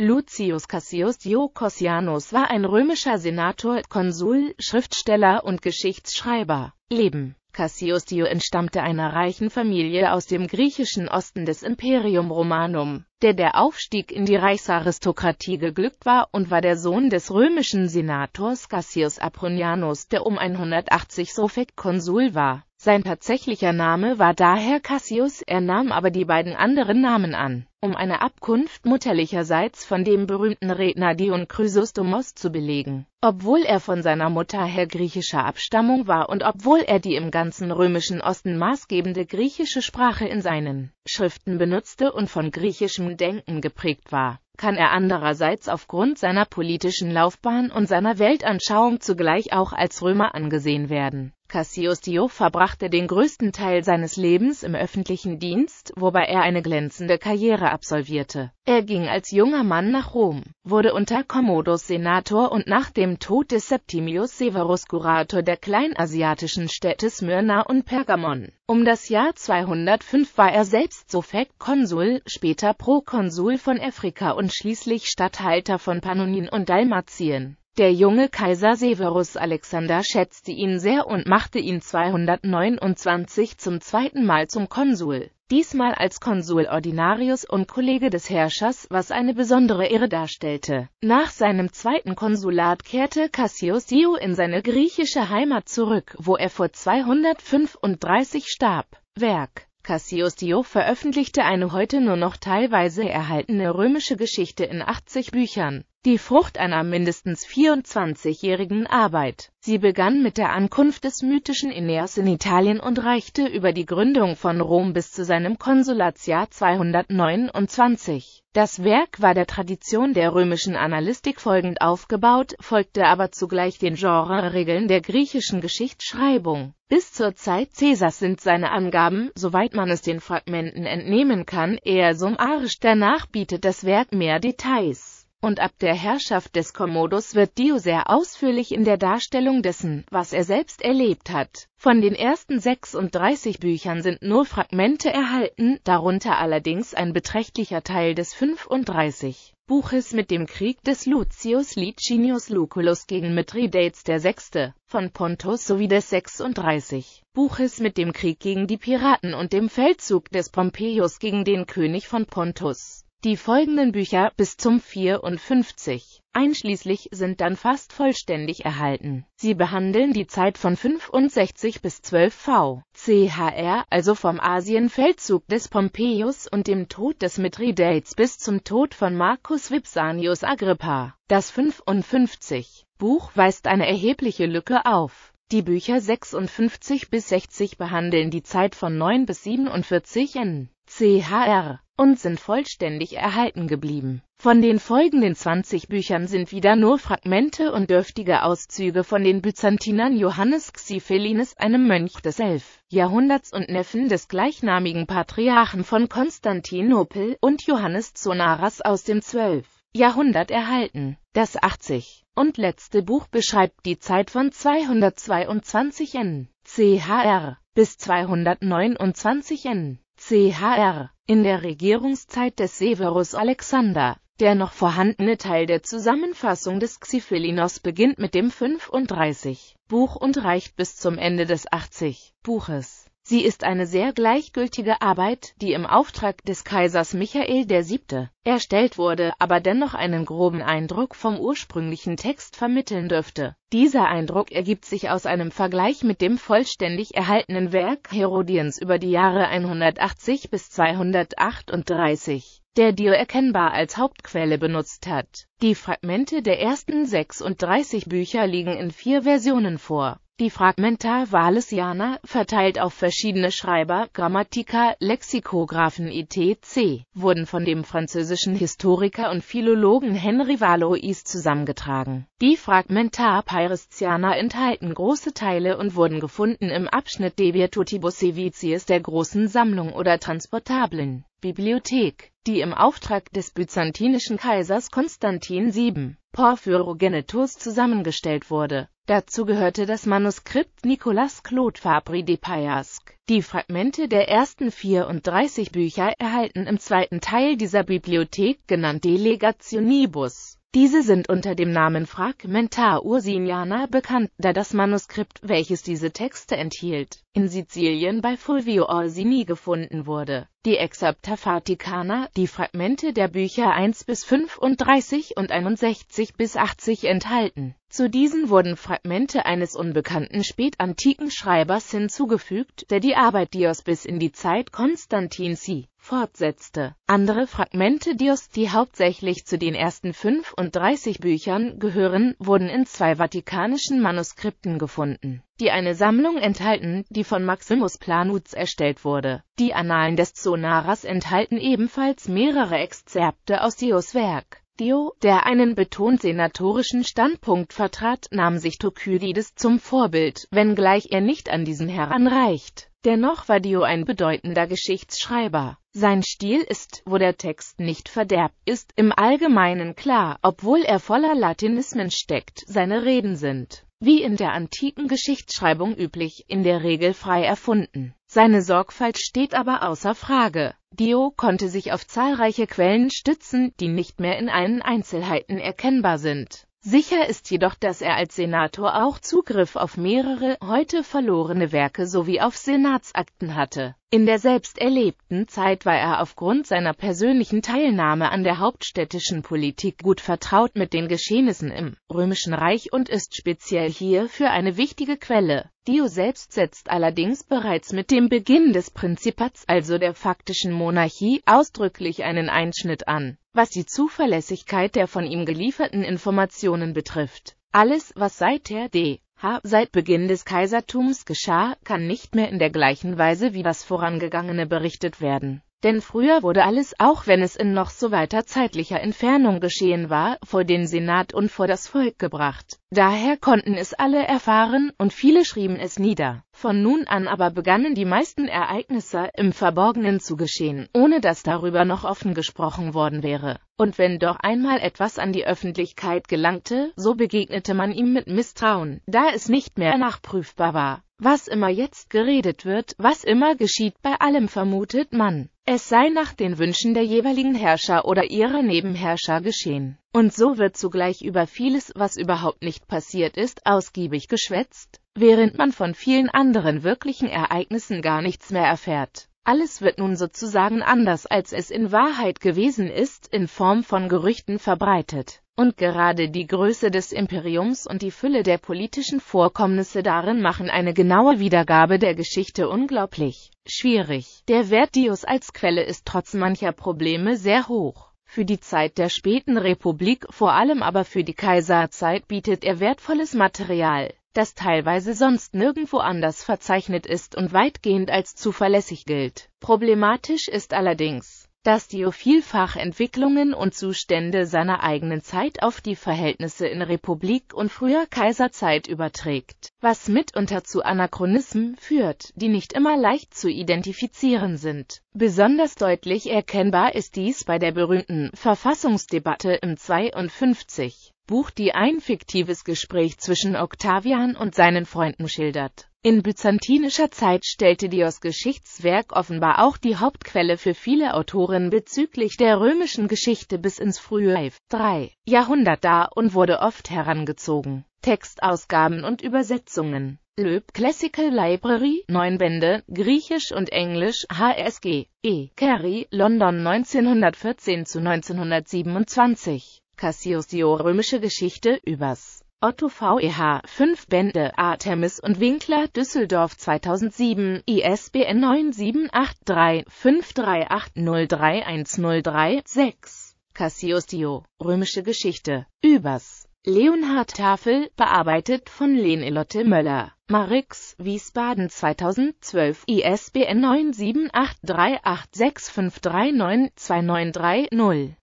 Lucius Cassius Dio Cossianus war ein römischer Senator, Konsul, Schriftsteller und Geschichtsschreiber. Leben Cassius Dio entstammte einer reichen Familie aus dem griechischen Osten des Imperium Romanum, der der Aufstieg in die Reichsaristokratie geglückt war und war der Sohn des römischen Senators Cassius Apronianus, der um 180 Sophet Konsul war. Sein tatsächlicher Name war daher Cassius, er nahm aber die beiden anderen Namen an, um eine Abkunft mutterlicherseits von dem berühmten Redner Dion Chrysostomos zu belegen. Obwohl er von seiner Mutter her griechischer Abstammung war und obwohl er die im ganzen römischen Osten maßgebende griechische Sprache in seinen Schriften benutzte und von griechischem Denken geprägt war, kann er andererseits aufgrund seiner politischen Laufbahn und seiner Weltanschauung zugleich auch als Römer angesehen werden. Cassius Dio verbrachte den größten Teil seines Lebens im öffentlichen Dienst, wobei er eine glänzende Karriere absolvierte. Er ging als junger Mann nach Rom, wurde unter Commodus Senator und nach dem Tod des Septimius Severus Curator der kleinasiatischen Städte Smyrna und Pergamon. Um das Jahr 205 war er selbst Suffekt Konsul, später Prokonsul von Afrika und schließlich Statthalter von Pannonien und Dalmatien. Der junge Kaiser Severus Alexander schätzte ihn sehr und machte ihn 229 zum zweiten Mal zum Konsul, diesmal als Konsul Ordinarius und Kollege des Herrschers, was eine besondere Ehre darstellte. Nach seinem zweiten Konsulat kehrte Cassius Dio in seine griechische Heimat zurück, wo er vor 235 starb. Werk Cassius Dio veröffentlichte eine heute nur noch teilweise erhaltene römische Geschichte in 80 Büchern, die Frucht einer mindestens 24-jährigen Arbeit. Sie begann mit der Ankunft des mythischen Aeneas in Italien und reichte über die Gründung von Rom bis zu seinem Konsulatsjahr 229. Das Werk war der Tradition der römischen Analystik folgend aufgebaut, folgte aber zugleich den Genreregeln der griechischen Geschichtsschreibung. Bis zur Zeit Caesars sind seine Angaben, soweit man es den Fragmenten entnehmen kann, eher summarisch, danach bietet das Werk mehr Details und ab der Herrschaft des Commodus wird Dio sehr ausführlich in der Darstellung dessen, was er selbst erlebt hat. Von den ersten 36 Büchern sind nur Fragmente erhalten, darunter allerdings ein beträchtlicher Teil des 35. Buches mit dem Krieg des Lucius Licinius Lucullus gegen Mithridates VI. von Pontus sowie des 36. Buches mit dem Krieg gegen die Piraten und dem Feldzug des Pompeius gegen den König von Pontus. Die folgenden Bücher bis zum 54 einschließlich sind dann fast vollständig erhalten. Sie behandeln die Zeit von 65 bis 12 v. CHR, also vom Asienfeldzug des Pompeius und dem Tod des Mithridates bis zum Tod von Marcus Vipsanius Agrippa. Das 55 Buch weist eine erhebliche Lücke auf. Die Bücher 56 bis 60 behandeln die Zeit von 9 bis 47 n. CHR und sind vollständig erhalten geblieben. Von den folgenden 20 Büchern sind wieder nur Fragmente und dürftige Auszüge von den Byzantinern Johannes Xiphelines, einem Mönch des 11. Jahrhunderts und Neffen des gleichnamigen Patriarchen von Konstantinopel, und Johannes Zonaras aus dem 12. Jahrhundert erhalten. Das 80 und letzte Buch beschreibt die Zeit von 222 n. CHR bis 229 n. CHR. In der Regierungszeit des Severus Alexander der noch vorhandene Teil der Zusammenfassung des Xiphilinus beginnt mit dem 35 Buch und reicht bis zum Ende des 80 Buches. Sie ist eine sehr gleichgültige Arbeit, die im Auftrag des Kaisers Michael VII. erstellt wurde, aber dennoch einen groben Eindruck vom ursprünglichen Text vermitteln dürfte. Dieser Eindruck ergibt sich aus einem Vergleich mit dem vollständig erhaltenen Werk Herodiens über die Jahre 180 bis 238 der Dio erkennbar als Hauptquelle benutzt hat. Die Fragmente der ersten 36 Bücher liegen in vier Versionen vor die Fragmentar Valesiana, verteilt auf verschiedene Schreiber, Grammatiker, Lexikographen etc., wurden von dem französischen Historiker und Philologen Henri Valois zusammengetragen. Die Fragmentar Peiresciana enthalten große Teile und wurden gefunden im Abschnitt De Virtutibus Eviciis der großen Sammlung oder transportablen Bibliothek, die im Auftrag des byzantinischen Kaisers Konstantin VII. Porphyrogenitus zusammengestellt wurde Dazu gehörte das Manuskript Nicolas Claude Fabri de Payasque. Die Fragmente der ersten 34 Bücher erhalten im zweiten Teil dieser Bibliothek, genannt Delegationibus diese sind unter dem Namen Fragmenta Ursiniana bekannt, da das Manuskript, welches diese Texte enthielt, in Sizilien bei Fulvio Orsini gefunden wurde. Die Exapta Faticana, die Fragmente der Bücher 1 bis 35 und 61 bis 80 enthalten. Zu diesen wurden Fragmente eines unbekannten spätantiken Schreibers hinzugefügt, der die Arbeit Dios bis in die Zeit Konstantins fortsetzte. Andere Fragmente Dios, die hauptsächlich zu den ersten 35 Büchern gehören, wurden in zwei vatikanischen Manuskripten gefunden, die eine Sammlung enthalten, die von Maximus Planutz erstellt wurde. Die Annalen des Zonaras enthalten ebenfalls mehrere Exzerpte aus Dios Werk. Dio, der einen betont senatorischen Standpunkt vertrat, nahm sich Thukydides zum Vorbild, wenngleich er nicht an diesen heranreicht. Dennoch war Dio ein bedeutender Geschichtsschreiber. Sein Stil ist, wo der Text nicht verderbt ist, im Allgemeinen klar, obwohl er voller Latinismen steckt. Seine Reden sind, wie in der antiken Geschichtsschreibung üblich, in der Regel frei erfunden. Seine Sorgfalt steht aber außer Frage. Dio konnte sich auf zahlreiche Quellen stützen, die nicht mehr in allen Einzelheiten erkennbar sind. Sicher ist jedoch, dass er als Senator auch Zugriff auf mehrere, heute verlorene Werke sowie auf Senatsakten hatte. In der selbst erlebten Zeit war er aufgrund seiner persönlichen Teilnahme an der hauptstädtischen Politik gut vertraut mit den Geschehnissen im Römischen Reich und ist speziell hierfür eine wichtige Quelle. Dio selbst setzt allerdings bereits mit dem Beginn des Prinzipats, also der faktischen Monarchie, ausdrücklich einen Einschnitt an, was die Zuverlässigkeit der von ihm gelieferten Informationen betrifft. Alles, was seither D seit Beginn des Kaisertums geschah, kann nicht mehr in der gleichen Weise wie das Vorangegangene berichtet werden denn früher wurde alles, auch wenn es in noch so weiter zeitlicher Entfernung geschehen war, vor den Senat und vor das Volk gebracht. Daher konnten es alle erfahren, und viele schrieben es nieder. Von nun an aber begannen die meisten Ereignisse im Verborgenen zu geschehen, ohne dass darüber noch offen gesprochen worden wäre. Und wenn doch einmal etwas an die Öffentlichkeit gelangte, so begegnete man ihm mit Misstrauen, da es nicht mehr nachprüfbar war. Was immer jetzt geredet wird, was immer geschieht, bei allem vermutet man, es sei nach den Wünschen der jeweiligen Herrscher oder ihrer Nebenherrscher geschehen. Und so wird zugleich über vieles, was überhaupt nicht passiert ist, ausgiebig geschwätzt, während man von vielen anderen wirklichen Ereignissen gar nichts mehr erfährt. Alles wird nun sozusagen anders, als es in Wahrheit gewesen ist, in Form von Gerüchten verbreitet. Und gerade die Größe des Imperiums und die Fülle der politischen Vorkommnisse darin machen eine genaue Wiedergabe der Geschichte unglaublich schwierig. Der Wert Dios als Quelle ist trotz mancher Probleme sehr hoch. Für die Zeit der späten Republik, vor allem aber für die Kaiserzeit, bietet er wertvolles Material das teilweise sonst nirgendwo anders verzeichnet ist und weitgehend als zuverlässig gilt. Problematisch ist allerdings, dass Dio vielfach Entwicklungen und Zustände seiner eigenen Zeit auf die Verhältnisse in Republik und früher Kaiserzeit überträgt, was mitunter zu Anachronismen führt, die nicht immer leicht zu identifizieren sind. Besonders deutlich erkennbar ist dies bei der berühmten Verfassungsdebatte im 52. Buch die ein fiktives Gespräch zwischen Octavian und seinen Freunden schildert. In byzantinischer Zeit stellte Dios Geschichtswerk offenbar auch die Hauptquelle für viele Autoren bezüglich der römischen Geschichte bis ins frühe 3. Jahrhundert dar und wurde oft herangezogen. Textausgaben und Übersetzungen Löb Classical Library, 9 Bände, Griechisch und Englisch, HSG, E. Carey, London 1914 zu 1927 Cassius Dio Römische Geschichte übers Otto VEH 5 Bände Artemis und Winkler Düsseldorf 2007 ISBN 9783 Cassius Dio Römische Geschichte übers Leonhard Tafel, bearbeitet von Len-Elotte Möller. Marix, Wiesbaden 2012, ISBN 9783865392930.